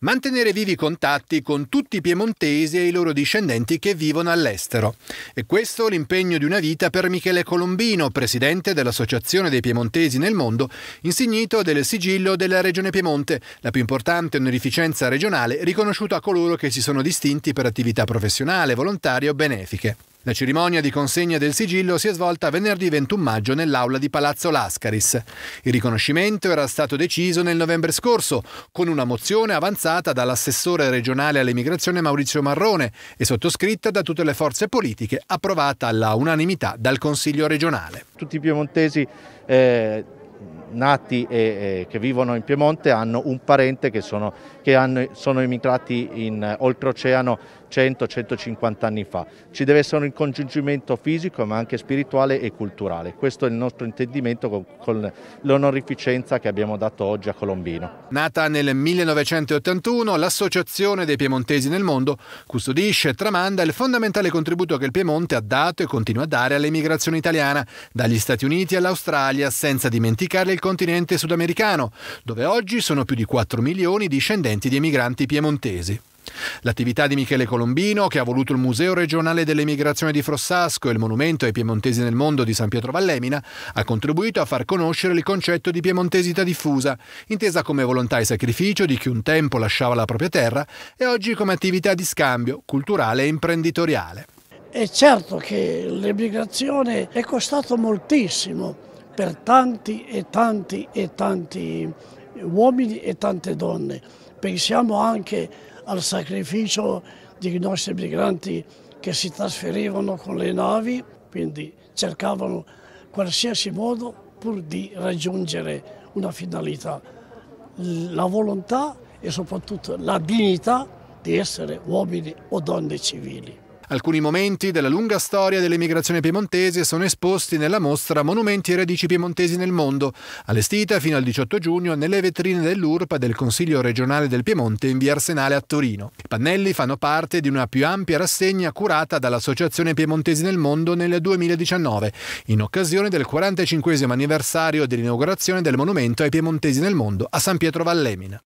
mantenere vivi contatti con tutti i piemontesi e i loro discendenti che vivono all'estero. E questo l'impegno di una vita per Michele Colombino, presidente dell'Associazione dei Piemontesi nel mondo, insignito del sigillo della Regione Piemonte, la più importante onorificenza regionale riconosciuta a coloro che si sono distinti per attività professionale, volontaria o benefiche. La cerimonia di consegna del sigillo si è svolta venerdì 21 maggio nell'aula di Palazzo Lascaris. Il riconoscimento era stato deciso nel novembre scorso con una mozione avanzata dall'assessore regionale all'immigrazione Maurizio Marrone e sottoscritta da tutte le forze politiche, approvata alla unanimità dal Consiglio regionale. Tutti i piemontesi eh nati e, e che vivono in Piemonte hanno un parente che sono, che hanno, sono emigrati in eh, oltreoceano 100-150 anni fa. Ci deve essere un congiungimento fisico ma anche spirituale e culturale. Questo è il nostro intendimento con, con l'onorificenza che abbiamo dato oggi a Colombino. Nata nel 1981, l'Associazione dei Piemontesi nel Mondo custodisce e tramanda il fondamentale contributo che il Piemonte ha dato e continua a dare all'emigrazione italiana, dagli Stati Uniti all'Australia, senza dimenticare il il continente sudamericano, dove oggi sono più di 4 milioni discendenti di emigranti piemontesi. L'attività di Michele Colombino, che ha voluto il Museo regionale dell'emigrazione di Frossasco e il Monumento ai Piemontesi nel mondo di San Pietro Vallemina, ha contribuito a far conoscere il concetto di piemontesità diffusa, intesa come volontà e sacrificio di chi un tempo lasciava la propria terra e oggi come attività di scambio culturale e imprenditoriale. È certo che l'emigrazione è costato moltissimo per tanti e tanti e tanti uomini e tante donne. Pensiamo anche al sacrificio dei nostri migranti che si trasferivano con le navi, quindi cercavano qualsiasi modo pur di raggiungere una finalità, la volontà e soprattutto la dignità di essere uomini o donne civili. Alcuni momenti della lunga storia dell'emigrazione piemontese sono esposti nella mostra Monumenti e radici piemontesi nel mondo, allestita fino al 18 giugno nelle vetrine dell'URPA del Consiglio regionale del Piemonte in via Arsenale a Torino. I pannelli fanno parte di una più ampia rassegna curata dall'Associazione Piemontesi nel Mondo nel 2019, in occasione del 45 anniversario dell'inaugurazione del Monumento ai Piemontesi nel Mondo a San Pietro Vallemina.